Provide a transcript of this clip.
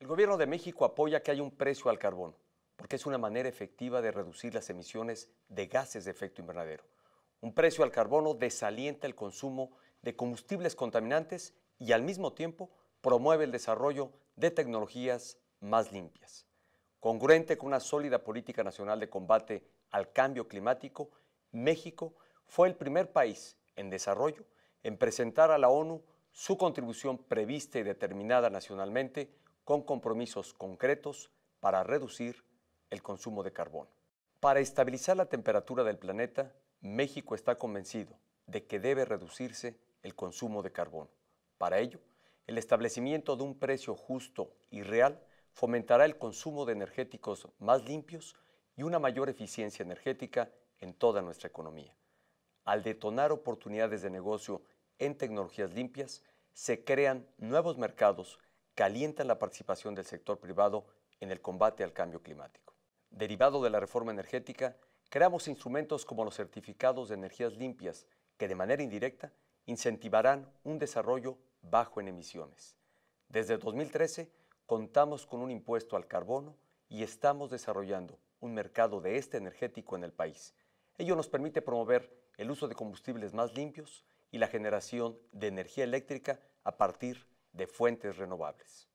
El gobierno de México apoya que haya un precio al carbono, porque es una manera efectiva de reducir las emisiones de gases de efecto invernadero. Un precio al carbono desalienta el consumo de combustibles contaminantes y al mismo tiempo promueve el desarrollo de tecnologías más limpias. Congruente con una sólida política nacional de combate al cambio climático, México fue el primer país en desarrollo en presentar a la ONU su contribución prevista y determinada nacionalmente con compromisos concretos para reducir el consumo de carbón. Para estabilizar la temperatura del planeta, México está convencido de que debe reducirse el consumo de carbón. Para ello, el establecimiento de un precio justo y real fomentará el consumo de energéticos más limpios y una mayor eficiencia energética en toda nuestra economía. Al detonar oportunidades de negocio en tecnologías limpias, se crean nuevos mercados calientan la participación del sector privado en el combate al cambio climático. Derivado de la reforma energética, creamos instrumentos como los certificados de energías limpias que de manera indirecta incentivarán un desarrollo bajo en emisiones. Desde 2013 contamos con un impuesto al carbono y estamos desarrollando un mercado de este energético en el país. Ello nos permite promover el uso de combustibles más limpios y la generación de energía eléctrica a partir de de fuentes renovables.